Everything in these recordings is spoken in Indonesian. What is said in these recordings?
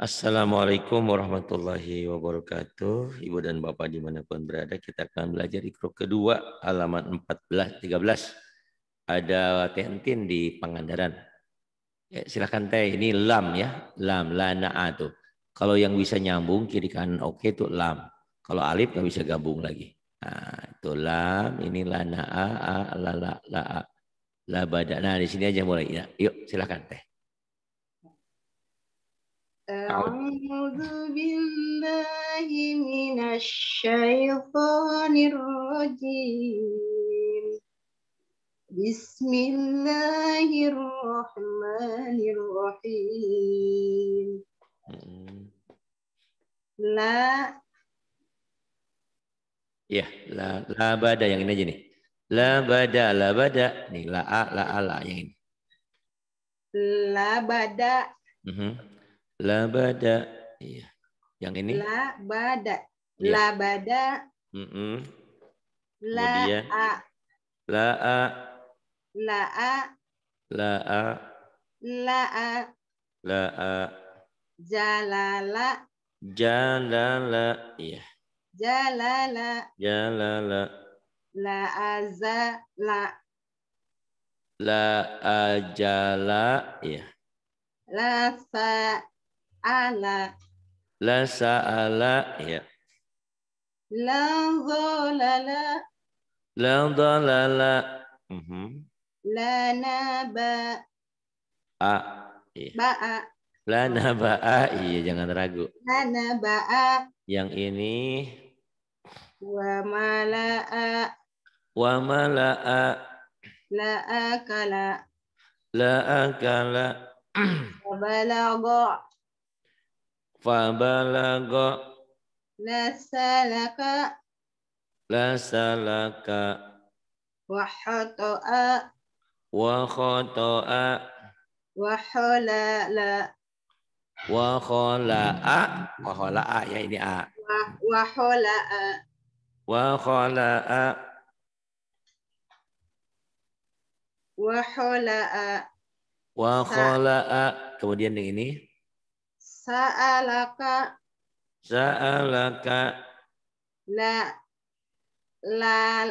Assalamualaikum warahmatullahi wabarakatuh. Ibu dan Bapak dimanapun berada, kita akan belajar ikro kedua, halaman 14, 13. Ada Tentin di Pangandaran. Ya, silahkan Teh, ini lam ya. Lam, lana'a tuh. Kalau yang bisa nyambung, kiri kanan oke okay, itu lam. Kalau alif nggak bisa gabung lagi. Nah, itu lam, ini lana a, la, la, la, la, la, la, la, la, la, la, la, la, la, la, la, la, la, la, أعوذ بالله من الشيطان الرجيم بسم الله الرحمن الرحيم لا يا لا لا bada yang ini aja nih. La bada, la bada. Nih, la a, la a, la yang ini. La bada. Mm-hmm. La badak, Iya. Yang ini? bada. Ya. bada. Mm -mm. La a. La a. La a. La a. La a. La a. Jalala. Jalala. Iya. Jalala. Jalala. La aza la. La ajala. Iya. La sa ala. La ala ya. La dhalala. La dhalala. Mm -hmm. La naba. A. Ya. a La a Iya jangan ragu. La a Yang ini. Wa a Wa mala'a. La akala. La akala. Wa Fabalaga. Lasalaka. Lasalaka. Wahatoa. Wahatoa. Waholala. Wahola'a. Wahola'a ya ini A. Wahola'a. Wahola'a. Wahola'a. Wahola'a. Kemudian yang ini. Sa'alaka. Sa'alaka. La. La.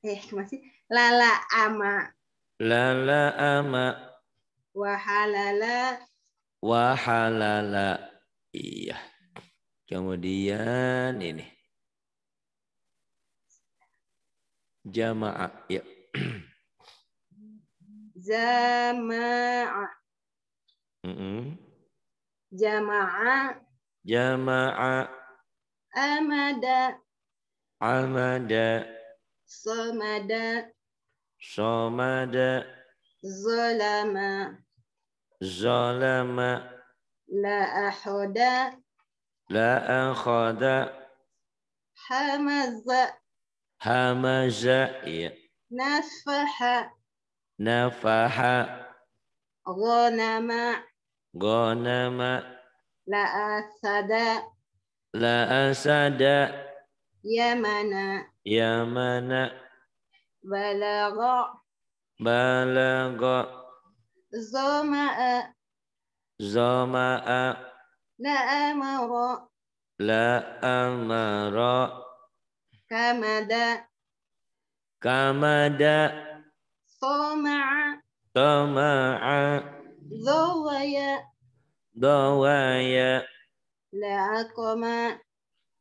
Eh, masih. Lala ama. Lala ama. Wahalala. Wahalala. Iya. Kemudian ini. Jamaah. Ya. Jamaah. Mm -mm. Jama'a. Jama'a. Amada. Amada. Somada. Somada. Zolama. Zolama. لا أحد لا أخذ hamaza همز nafaha نفح غنم Gonama, La asada. La asada. Yamana. Yamana. Balago. Balago. Zama'a. Zama'a. La amara. La amara. Kamada. Kamada. Soma'a. Soma'a. ضوايا ضوايا لا أقوم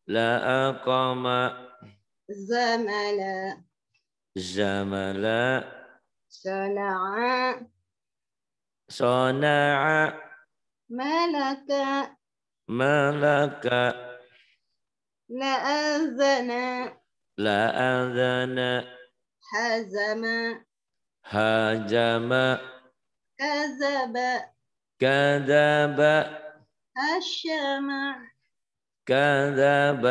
لا أقوم زملاء زملاء صنعاء صنعاء ملك ملك لا أذن لا أذن هزم هاجم كذب كذب هشام كذب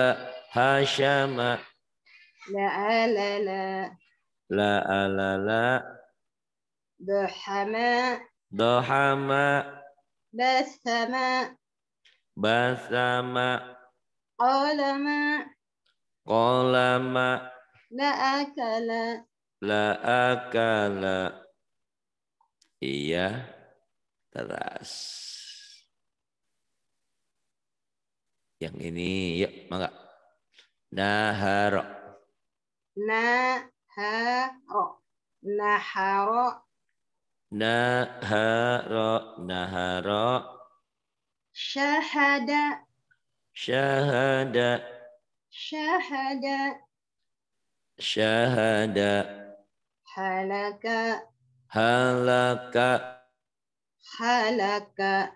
هشام لا لا لا لا لا لا دحما دحما بسما بسما قلما قلما لا أكل لا أكل Iya teras. Yang ini, yuk, mangga. Naharo. Naharo. Naharo. Naharo. Naharo. Syahada. Syahada. Syahada. Syahada. Halaka halaka halaka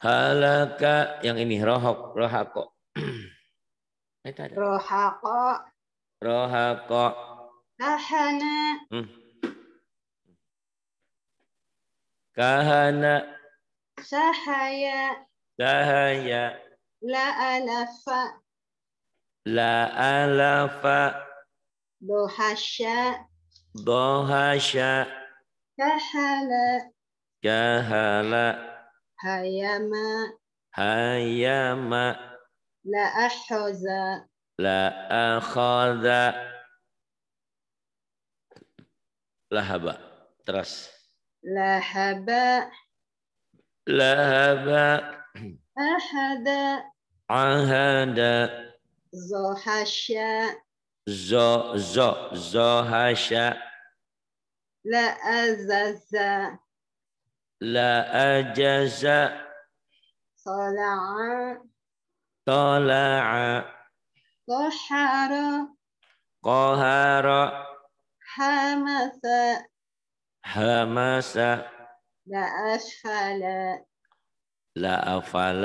Halaka yang ini rohok rohako. Rohako. Rohako. كهنا كهنا شحيا شحيا لا ألف لا ألف ضحشا ضحشا كهلا كهلا هياما هياما لا أحوز لا أخذ lahaba teras lahaba lahaba ahada ahada zahasya zo zo zahasya la azaza la ajaza طلع طلع قهر قهر همس la لا la لا أفعل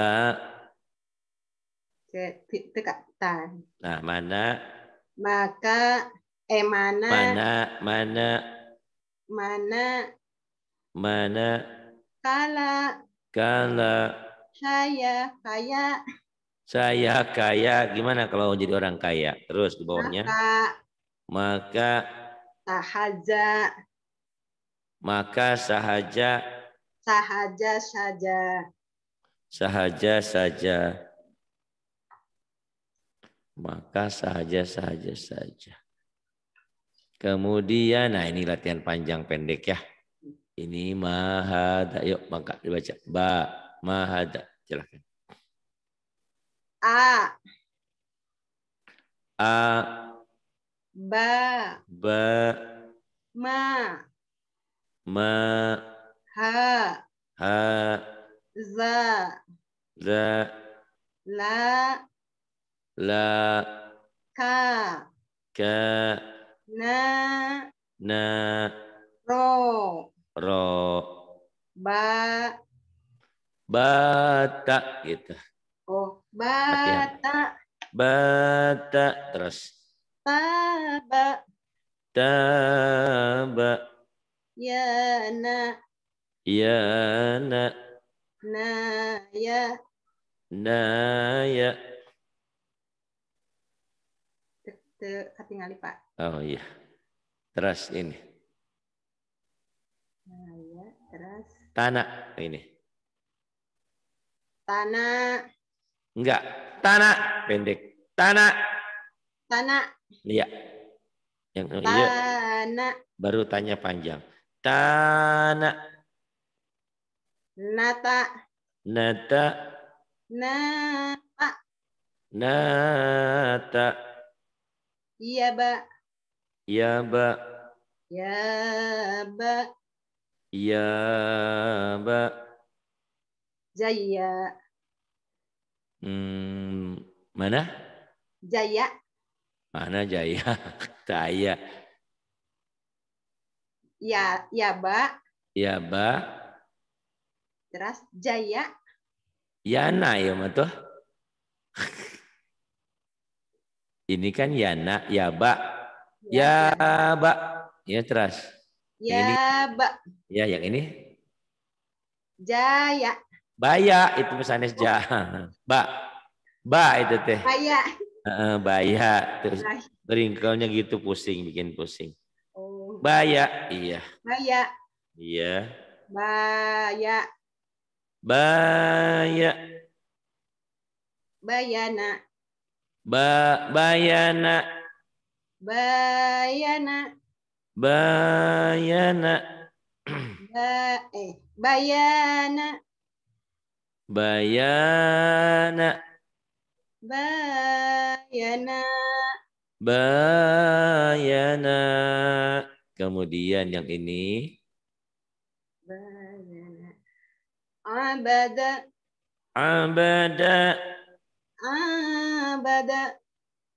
tan. Nah, mana? Maka eh mana? Mana mana mana mana kala kala saya kaya saya kaya gimana kalau jadi orang kaya terus di bawahnya maka, maka Sahaja. Maka sahaja. Sahaja saja. Sahaja saja. Maka sahaja sahaja saja. Kemudian, nah ini latihan panjang pendek ya. Ini mahada. Yuk, maka dibaca. Ba, mahada. silakan A. A ba ba ma ma ha ha za za la la ka ka na na ro ro ba bata gitu oh bata bata terus Taba. Taba. Ya na. Ya na. Na ya. Na ya. Ketinggalan Pak. Oh iya. teras ini. Naya teras. Tanah ini. Tanah. Enggak. Tanah pendek. Tanah. Tanah. Oh, iya. Yang iya. Baru tanya panjang. Tana. Nata. Nata. Nata. Nata. Iya, ba. Iya, ba. Ya, ba. Iya, ba. Jaya. Hmm, mana? Jaya. Mana Jaya? Taya. Ya, ya, Ba. Ya, Ba. Terus Jaya. Yana ya, tuh. Ini kan Yana, ya, Ba. Ya, ya Ba. Ya, terus. Ya, mbak Ba. Ya, yang ini. Jaya. Baya itu pesannya ja. Ba. Ba itu teh. Baya. Uh, terus nah. ringkelnya gitu pusing bikin pusing. Oh. Baya iya. Baya. Iya. Baya. Baya. Bayana. Ba bayana. Bayana. Bayana. Ba eh bayana. Bayana bayana bayana kemudian yang ini bayana abada abada abada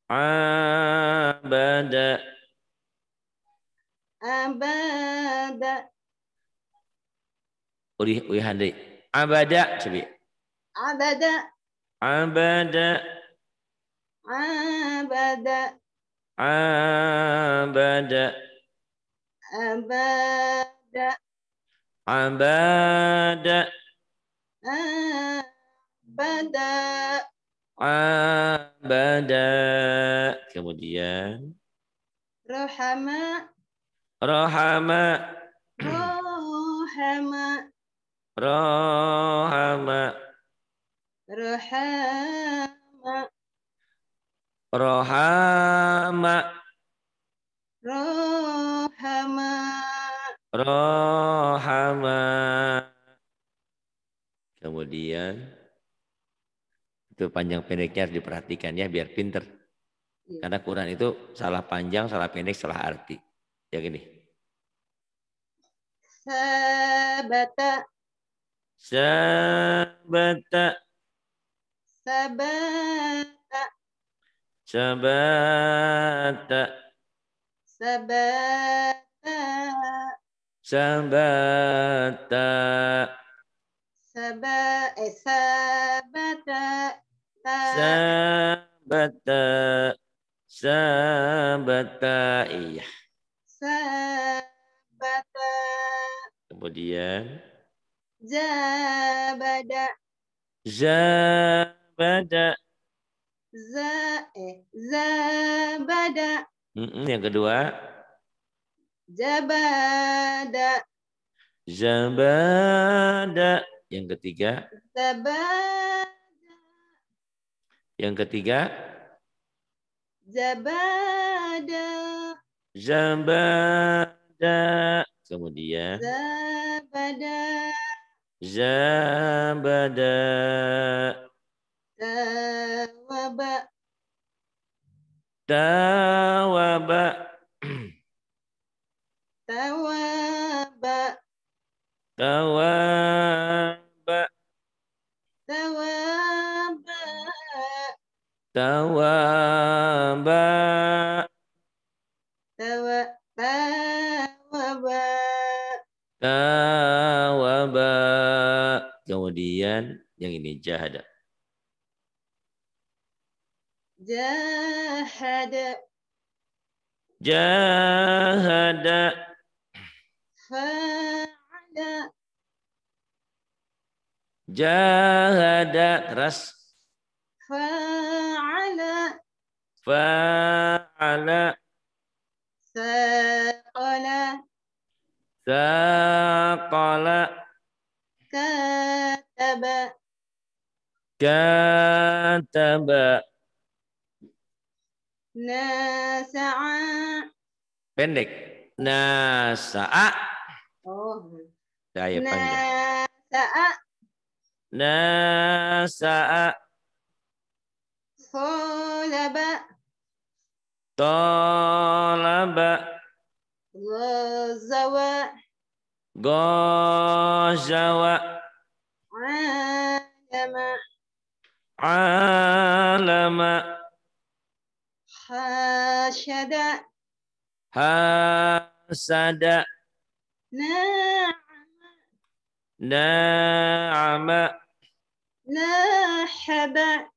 abada abada Uri, uri handi. Abada, coba. Abada. Abada. Abada. Abada. Abada. Abada. Abada. Abada. Kemudian. rohama rohama rohama rohama rohama Rohama. Rohama. Rohama. Kemudian itu panjang pendeknya harus diperhatikan ya biar pinter. Ya. Karena Quran itu salah panjang, salah pendek, salah arti. Yang ini. Sabata. Sabata. Sabata. Sabata. Sabata. Sabata. eh, sabata. Sabata. Sabata. Iya. Sabata. Kemudian. Zabada. Zabada za eh bada Mm-mm, yang kedua. jabada jabada Yang ketiga. jabada Yang ketiga. jabada jabada Kemudian. jabada jabada Dawaba. Tawaba. Tawaba. Tawaba. Tawaba. Tawaba. tawaba. Tawaba. Kemudian yang ini jahada. Jahada. Jahada. Fa'ala. Jahada. ras, Fa'ala. Fa'ala. Saqala. Saqala. Kataba. Kataba. Nasa'a. Pendek. Nasa'a. Oh. Saya panjang. Nasa'a. Nasa'a. Tolaba. Tolaba. Gozawa. Alama. Alama. Alama hasada hasada na'ama na'ama lahaba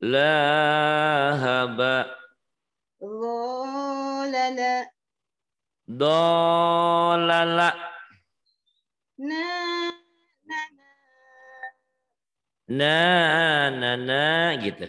lahaba dolala dolala na na na na na, na gitu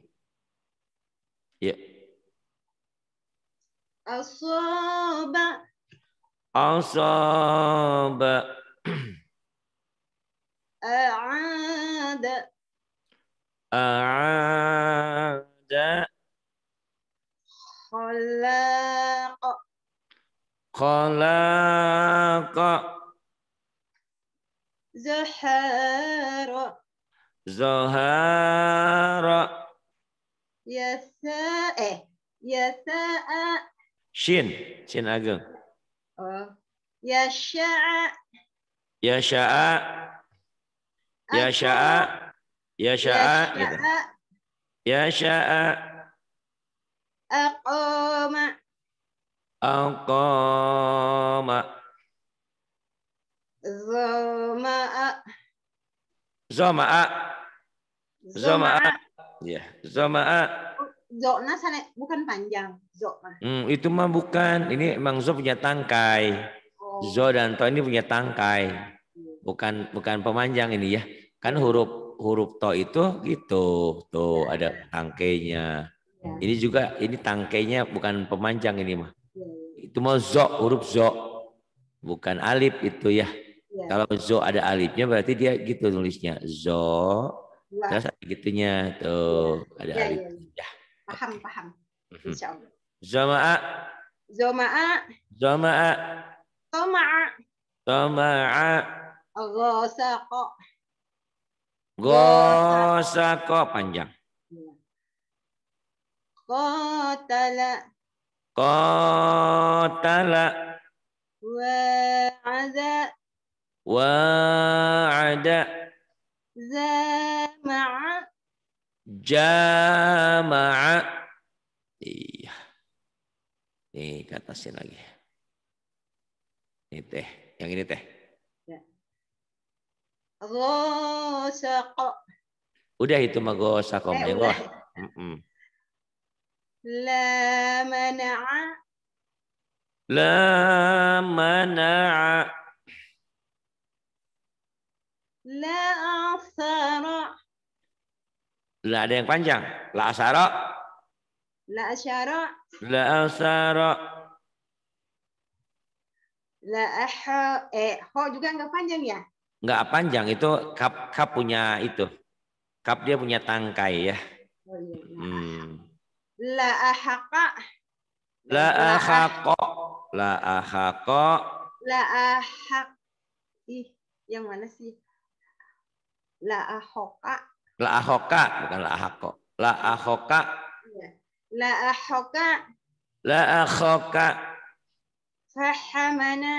أصاب أصاب أعاد أعاد خلاق خلاق زهار زهار Yasa eh ya a. Shin, Shin Ageng. Oh. Yasha'a Yasha'a Yasha'a ya Yasha'a gitu. Yasha'a Aqama Zoma. Zoma'a Zoma. Zoma'a Iya. Zoma'a. Zona sana bukan panjang. zoma. Hmm, itu mah bukan. Ini emang zo punya tangkai. Oh. Zo dan to ini punya tangkai. Hmm. Bukan bukan pemanjang ini ya. Kan huruf huruf to itu gitu. Tuh iya. ada tangkainya. Ya. Ini juga ini tangkainya bukan pemanjang ini mah. Ya. Itu mah zo huruf zo. Bukan alif itu ya. ya. Kalau zo ada alifnya berarti dia gitu nulisnya. Zo Wah. Iya. Terus gitunya tuh iya. ada ya, ya. ya. Paham paham. Mhm. Insya Jamaah. Jamaah. Jamaah. Zoma'a. Toma'a. Gosako. Gosako panjang. Qatala. Qatala. Wa'ada. Wa'ada. Zaa. Jama'a. Jama'a. Iya. Nih ke atasnya lagi. Ini teh. Yang ini teh. Ya. Udah itu mah ghosako. ya Allah. La mana'a. La mana'a. La asara. La ada yang panjang. La asyara. La asyara. La asyara. La aha, eh, ho juga nggak panjang ya? Nggak panjang itu kap kap punya itu. Kap dia punya tangkai ya. Oh, iya. iya. hmm. La ahaka. La ahako. La ah, ahako. La ahak. Ih, yang mana sih? La ahoka. La ahoka bukan la ahoka. La ahoka. Iya. La ahoka. La ahoka. Fahamana.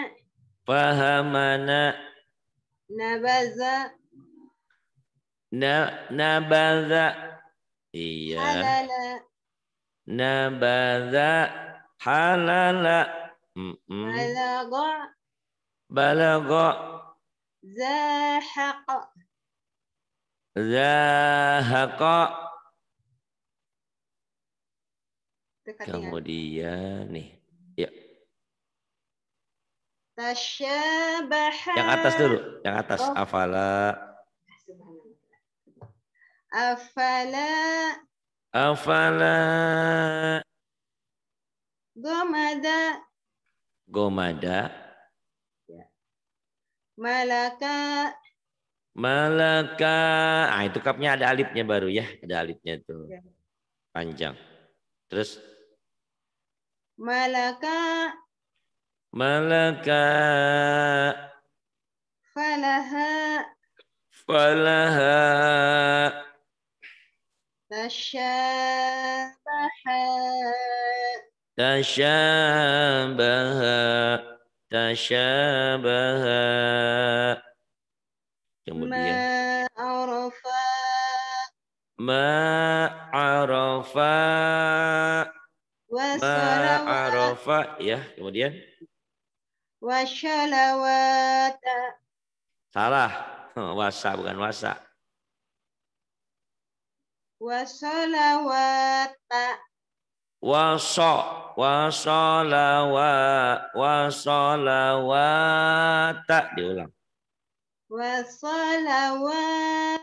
Fahamana. Nabaza. Na, nabaza. Iya. Halala. Nabaza. Halala. Mm -mm. Balaga. Zahaqa. Zahaqa. Kemudian nih. Ya. Tasyabaha. Yang atas dulu, yang atas. Oh. Afala. Afala. Afala. Gomada. Gomada. Ya. Malaka. Malaka. Ah itu kapnya ada alifnya baru ya, ada alifnya itu ya. Panjang. Terus Malaka Malaka Falaha Falaha Tashabaha Tashabaha Tashabaha Iya, kemudian Ma'arofa, ma'arafa ya kemudian wasyalawata salah oh, wasa bukan wasa wasalawata waso wasalawa wasalawata diulang wasalawat.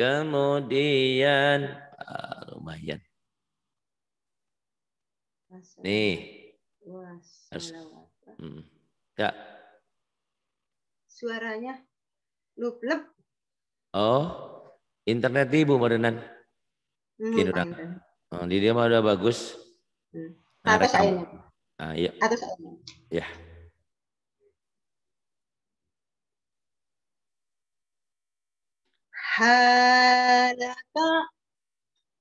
Kemudian ah, lumayan. Nih. Harus. Hmm. Ya. Suaranya lup. Oh, internet ibu modernan. Hmm, Gini Oh, di dia mah udah bagus. Hmm. Nah, Atas airnya. Ah, iya. Atas airnya. Ya. halaka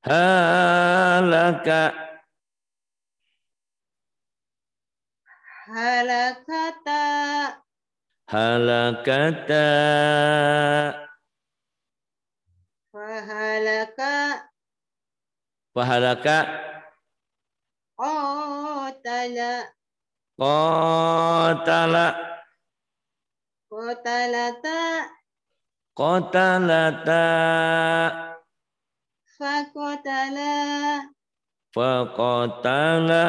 halaka halakata halakata fahalaka fahalaka qatala qatala qatalata Kota Qatalata. Faqatala. Faqatala.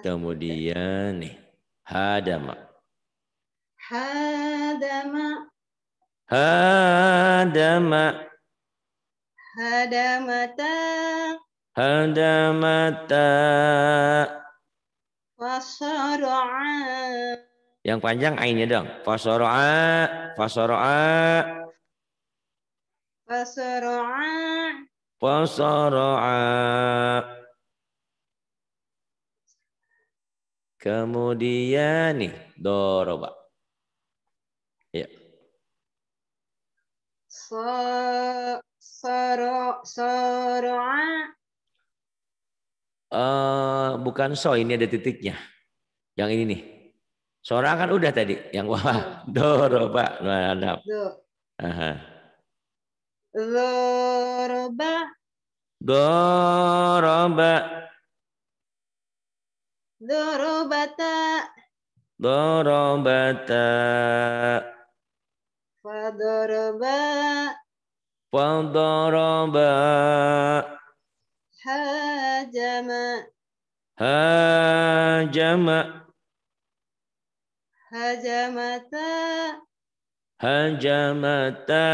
Kemudian nih, hadama. Hadama. Hadama. Hadamata. Hadamata. Wasara'a. Yang panjang ainnya dong. Fasoroa, fasoroa. Fasoroa. Fasoroa. Kemudian nih, doroba. Ya. So, soro, soroa. Uh, bukan so, ini ada titiknya. Yang ini nih. Seorang kan udah tadi yang iya. wah doroba nanap. Doroba. Doroba. Dorobata. Dorobata. Fadoroba. Fadoroba. Hajama. Hajama. Hajamata. Hajamata.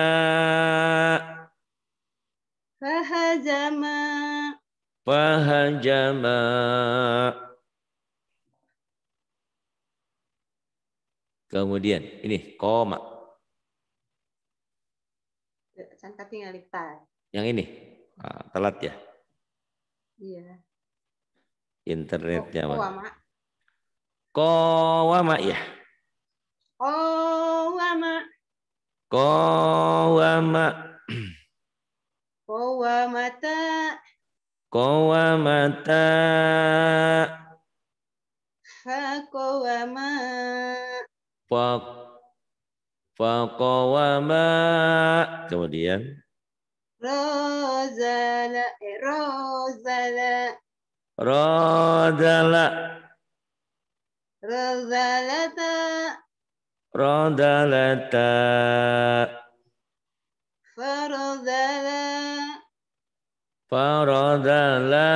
Fahajama. Fahajama. Kemudian ini koma. Sangka tinggal lipat. Yang ini ah, telat ya? Iya. Internetnya. Kowama. Kowama ya. Kowama. Kowama. Kowamata. Kowamata. Fakowama. Fak. Fakowama. Kemudian. Rozala. Eh, rozala. Rozala. Rozalata. Rodalata. Farodala. Farodala.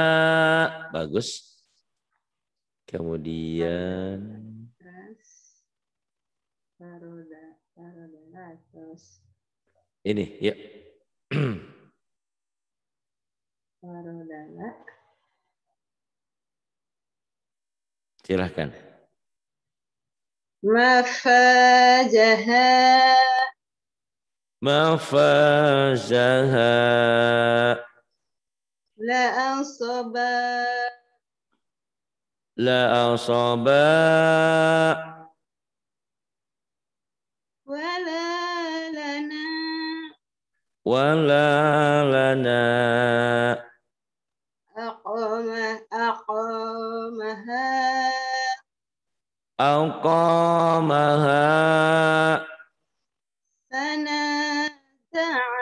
Bagus. Kemudian. Terus. Ini, ya. Farodala. Silahkan. مفاجها مفاجها لا أصبا لا أصبا ولا لنا ولا لنا أقوم أقومها أقامها تنازعا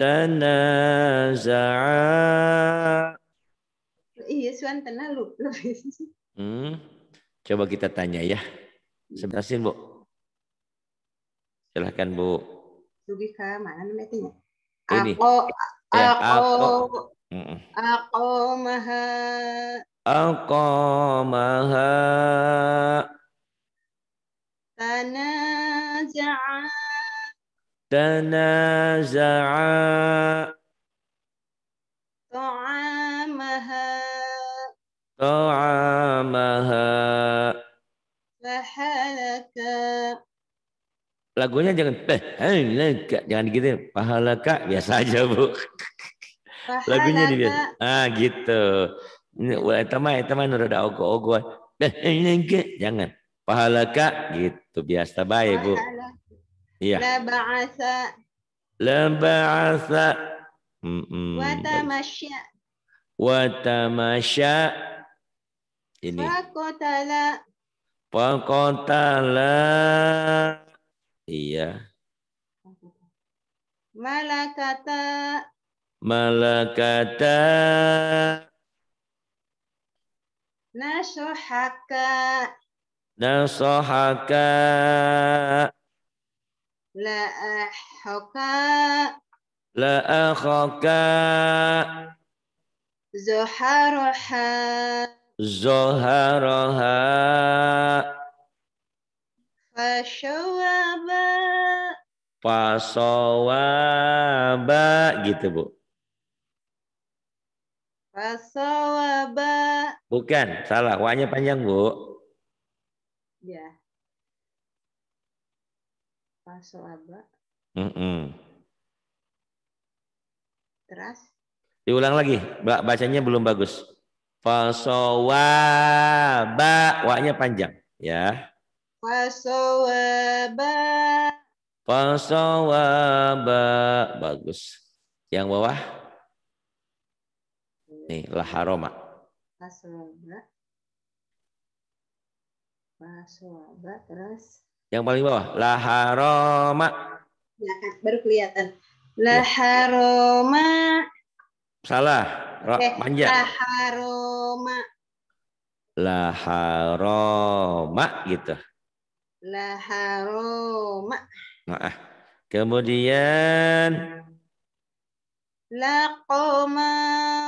tanazaa Iya, Suan tenang lebih. Hmm. Coba kita tanya ya. Sebelah sini, Bu. Silahkan, Bu. Lebih ke mana namanya? Ini. Aku, ya, aku, aku, aku maha aqamaha tanaza'a tanaza'a ta'amaha ta'amaha fahalaka lagunya jangan pahalaka jangan gitu pahalaka biasa aja bu lagunya dibiasa ah gitu teman teman udah ogo-ogo. Jangan. Pahala kak gitu biasa baik bu. Iya. Lebaasa. Lebaasa. Watamasya. Watamasya. Ini. Pakotala. Pakotala. Iya. Malakata. Malakata. Nasohaka, nasohaka, La ahaka. La akhaka. Zoharoha. Zoharoha. Fasowaba Fasawaba. Gitu, Bu. Fasawaba. Bukan, salah. Wanya panjang, Bu. Ya. Pasolaba. Mm -mm. Terus? Diulang lagi. Bacanya belum bagus. Fasawaba. Wanya panjang. Ya. Fasawaba. Fasawaba. Bagus. Yang bawah. Nih, laharoma. Pasroba. Pasroba terus. Yang paling bawah. Laharoma. Ya, kan, baru kelihatan. Ya. Laharoma. Salah. Okay. Manja. Eh, Laharoma. Laharoma gitu. Laharoma. Nah, kemudian. Laqoma.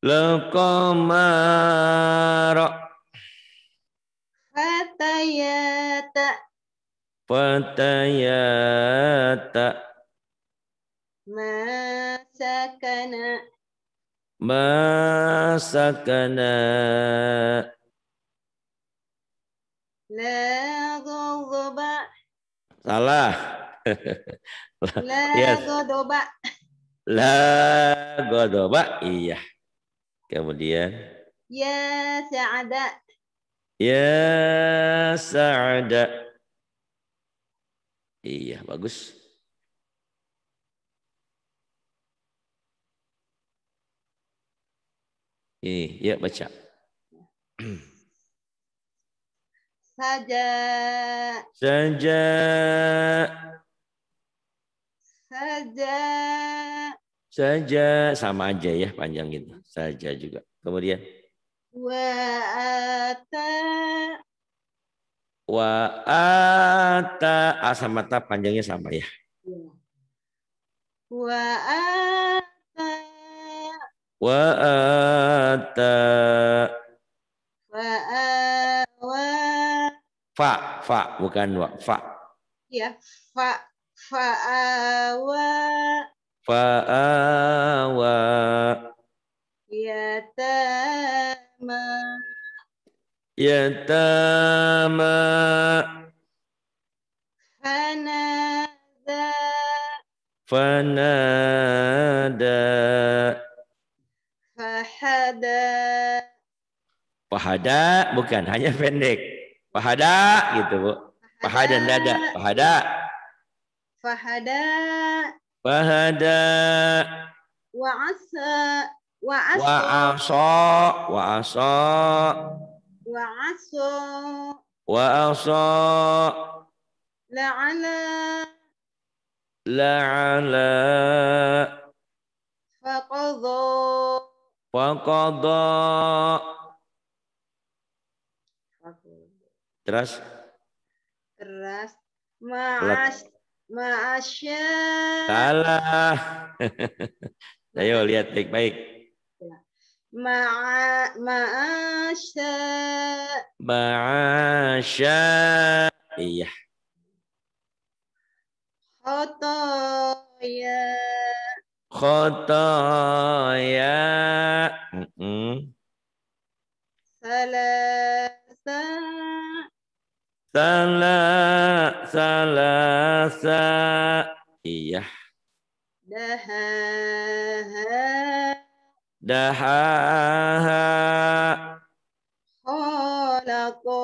Lekomara Fatayata Fatayata Masakana Masakana La Salah La, yes. Iya Kemudian Ya Sa'ada. Ya Sa'ada. Iya, bagus. Ini, ya baca. Saja. Saja. Saja. Saja sama aja ya panjang gitu saja juga. Kemudian wa ata wa ata ah, sama panjangnya sama ya. Iya. Wa ata wa ata wa wa fa fa bukan wa fa. Ya, fa fa wa fa wa يتامى يتامى Fanada. Fanada. Fahada, Fahada, bukan hanya pendek. Fahada, gitu, Bu. dan dada, Fahada, Fahada. Fahada. Wa asa. Wa aso. Wa aso. Wa aso. Wa aso. Wa aso. La'ala. La'ala. Faqadha. Faqadha. Terus. Terus. Ma'as. Ma'asya. Salah. Ayo lihat baik-baik. مع مع شاء مع إيه. خطايا خطايا ثلاثة ثلاثة ثلاثة إيه. دهاها dahaha kholako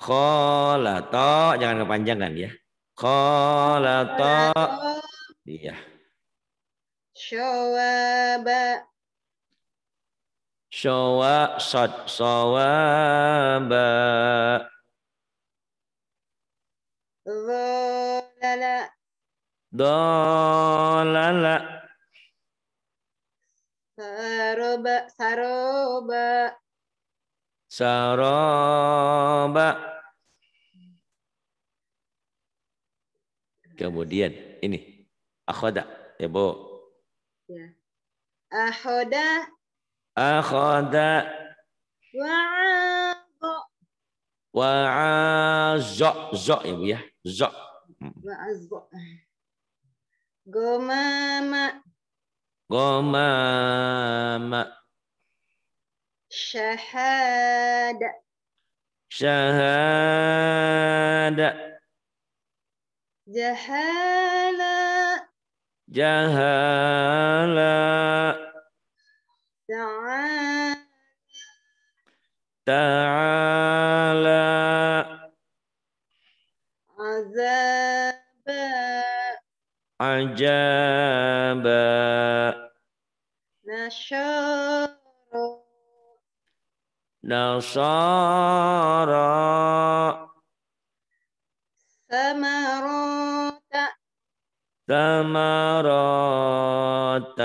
kholato jangan kepanjangan ya kholato iya syawaba syawa sad sawaba dolala dolala Saroba, saroba. Saroba. Kemudian ini akhoda ya bu. Ya. Akhoda. Akhoda. Wa'azo. Wa'azo. Zo ya bu ya. Zo. Hmm. Wa'azo. Gomama. Ghamama. Syahada. Syahada. Jahala. Jahala. Ta'ala. Ta'ala. عجابا نشارا نصارى ثمرات ثمرات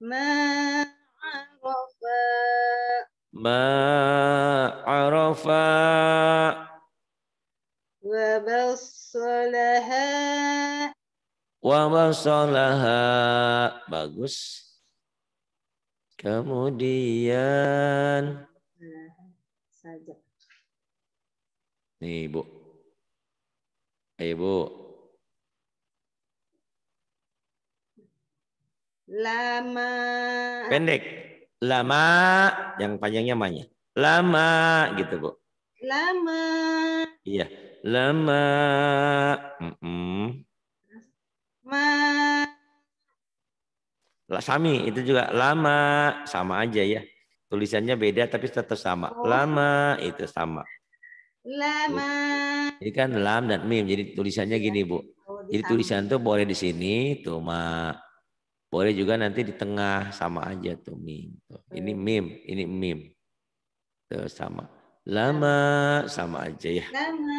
ما عرفا ما عرفا وبصلا wa wasalaha bagus kemudian saja nih bu ayo bu lama pendek lama yang panjangnya manya lama gitu bu lama iya lama mm -mm. Ma. Sami itu juga lama sama aja ya. Tulisannya beda tapi tetap sama. Oh. Lama itu sama. Lama. Jadi kan lam dan mim. Jadi tulisannya iya. gini bu. Oh, Jadi tulisan tuh boleh di sini tuh ma. Boleh juga nanti di tengah sama aja tuh mim. Ini hmm. mim, ini mim. Tuh sama. Iya. Lama sama aja ya. Lama.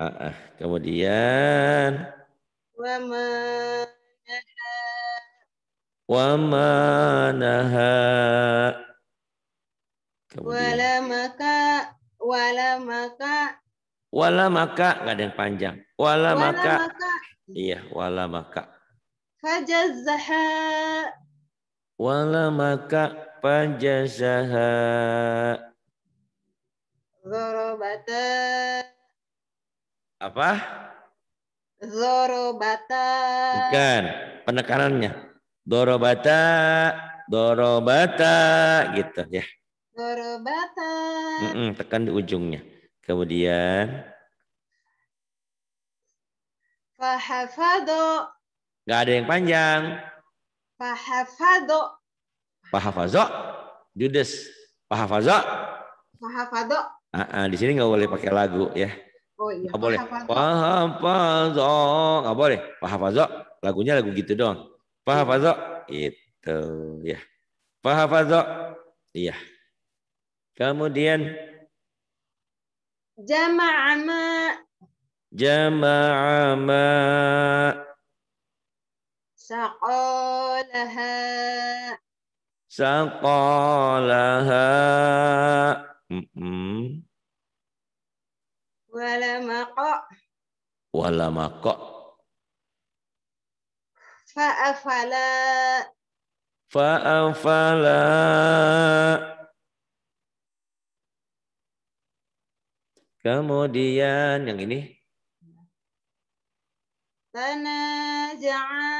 Uh, uh. Kemudian Wamanaha, wala maka wala walamaka walamaka walamaka nggak ada yang panjang walamaka, maka iya walamaka fajazaha walamaka fajazaha Zorobata. apa Dorobata. Bukan, penekanannya. Dorobata, dorobata gitu ya. Dorobata. Mm -mm, tekan di ujungnya. Kemudian Fahafado. Gak ada yang panjang. Fahafado. Fahafado. Judes. Fahafado. Fahafado. Uh ah, -uh, ah, di sini nggak boleh pakai lagu ya. Oh iya. Gak fazo. Enggak boleh boleh. fazo. Lagunya lagu gitu doang. Iya. fazo. Itu ya. fazo. Iya. Kemudian. Jama'ama. Jama'ama. Saqalaha. Saqalaha. Mm -mm. Wala walamako faafala faafala kemudian yang ini tanaza'a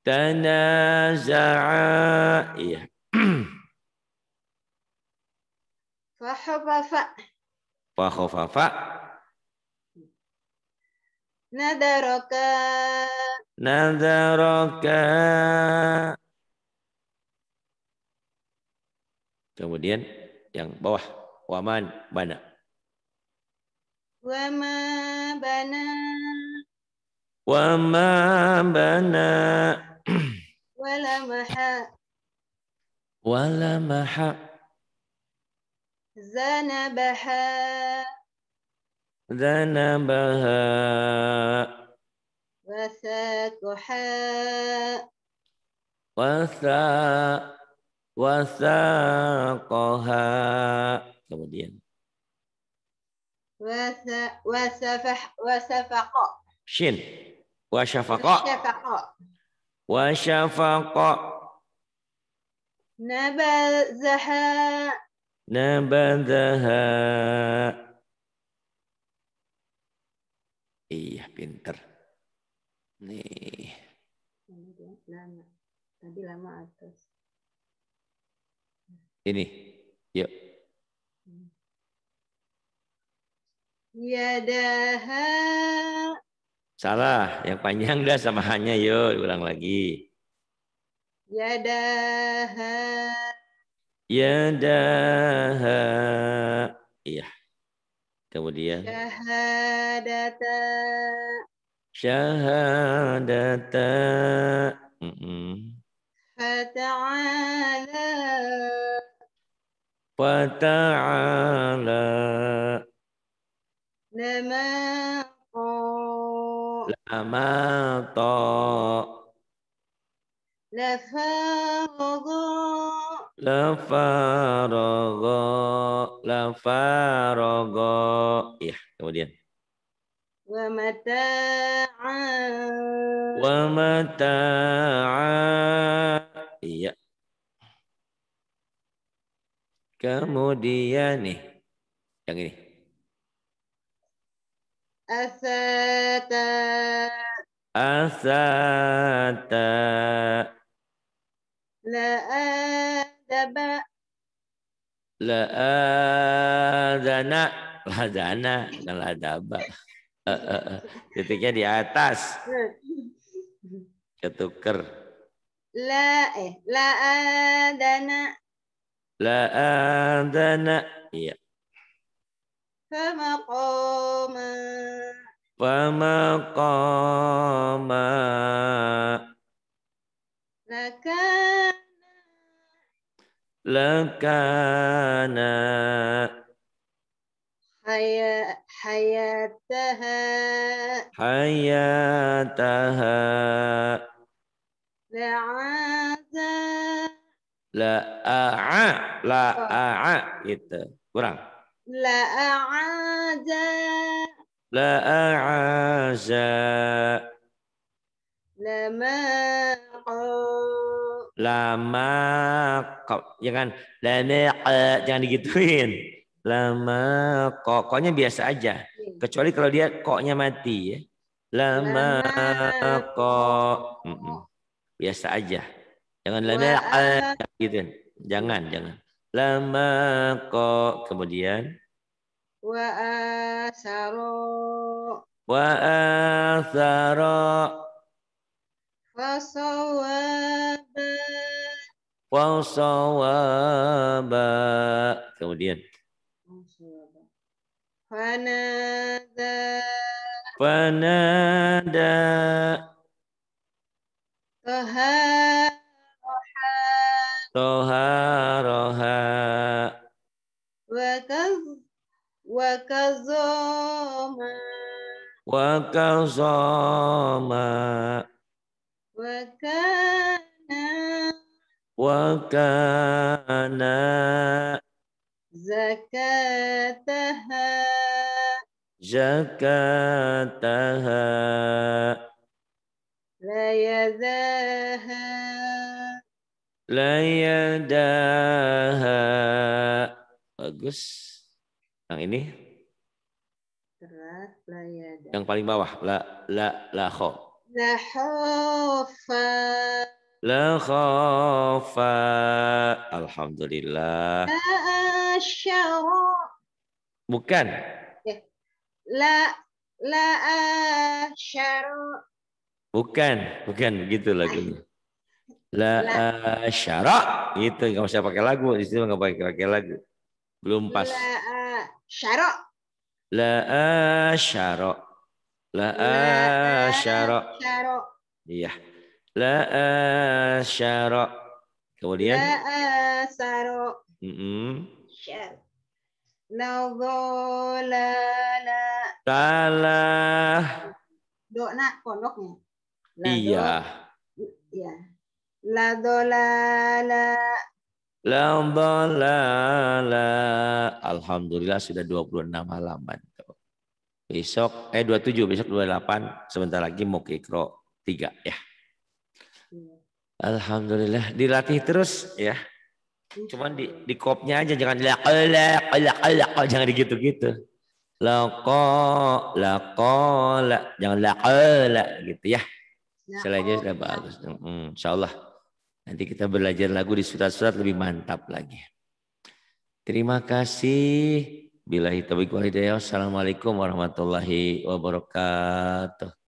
tanaza'a iya fahafafa Wa khafafa. Nadaraka. Nadaraka. Kemudian yang bawah waman bana. Wama bana. Wama bana. Walamaha. Walamaha. ذنبها ذنبها وساقها وسا وثاقها kemudian وسا وسفح وسفق شين وشفق وشفق نبذها Nabadaha. Iya, pinter. Nih. Lama. Tadi lama atas. Ini. Yuk. Yadaha. Salah. Yang panjang dah sama hanya. Yuk, ulang lagi. Yadaha. يداها إيه. kemudian شهادة شهادتا فتعالى فتعالى لما لما طا لفاضل Lafarago, lafarago. Iya, kemudian. Wa mata'a. Wa mata'a. Iya. Kemudian nih, yang ini. Asata. Asata. La kadzaba la adana eh, ladana dan ladaba eh, eh, titiknya di atas ketuker la eh la adana la adana iya Famaqama. Famaqama. Laka لكان حياتها حياتها لا حياتها لا لأعا لأعا لا kurang لا لأعازا لما قال lama kok ya kan lama uh, jangan digituin lama kok koknya biasa aja iya. kecuali kalau dia koknya mati ya lama kok biasa aja jangan lama uh, gitu jangan jangan lama kok kemudian wa asaro wa asaro fasawaba wasawaba. Kemudian. Fanada. Fanada. Toha roha. Toha roha. Wakaz. Wakazoma. Wakazoma. Wakazoma. وكان زكاتها زكاتها لا يداها لا يداها bagus yang ini Berat, yang paling bawah la la la ho, la hofa la khafa alhamdulillah la asyara bukan ya. la la asyara bukan bukan begitu lagunya la asyara itu enggak usah pakai lagu di situ nggak pakai pakai lagu belum pas la asyara la asyara la asyara iya La asyara. Kemudian? La asyara. Mm -hmm. Naudolala. Salah. Dokna konoknya. Iya. Iya. La dolala. La La la. Alhamdulillah sudah 26 halaman. Besok, eh 27, besok 28. Sebentar lagi mau kikro 3 ya. Alhamdulillah dilatih terus ya. Cuman di di kopnya aja jangan laqala laqala oh, jangan gitu gitu Laqa laqala jangan laqala gitu ya. Selainnya sudah bagus. Hmm, insyaallah nanti kita belajar lagu di surat-surat lebih mantap lagi. Terima kasih. Bila hitabik walidayah. Assalamualaikum warahmatullahi wabarakatuh.